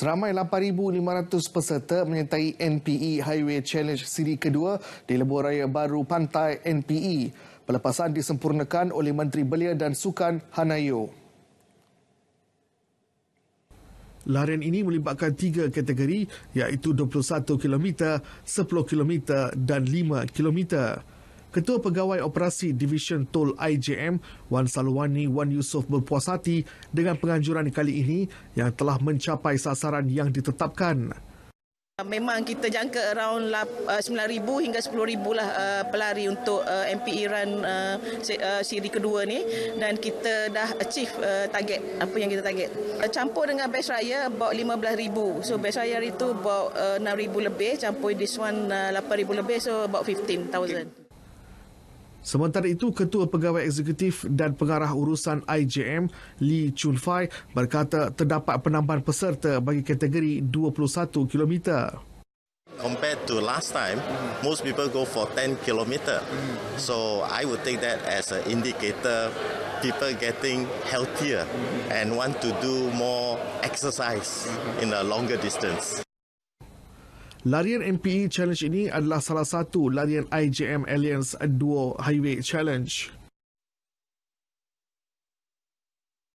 Seramai 8,500 peserta menyertai NPE Highway Challenge Siri kedua di Lebuh Raya Baru Pantai NPE. Pelepasan disempurnakan oleh Menteri Belia dan Sukan Hanayo. Larian ini melibatkan tiga kategori iaitu 21 km, 10 km dan 5 km. Ketua Pegawai Operasi Division Tol IJM Wan Salwani Wan Yusof berpuas hati dengan penganjuran kali ini yang telah mencapai sasaran yang ditetapkan. Uh, memang kita jangka around 9,000 uh, hingga 10,000 lah uh, pelari untuk MPE run siri kedua ni dan kita dah achieve target apa yang kita target. Campur dengan best raya about 15,000. So best raya itu about 6,000 lebih. Campur this one 8,000 lebih so about 15,000. Okay. Sementara itu, Ketua Pegawai Eksekutif dan Pengarah Urusan IJM Lee Chun Fai berkata terdapat penambahan peserta bagi kategori 21 km. Compared to last time, most people go for 10 km. So I would take that as an indicator people getting healthier and want to do more exercise in a longer distance. Larian MPE Challenge ini adalah salah satu larian IJM Alliance Duo Highway Challenge.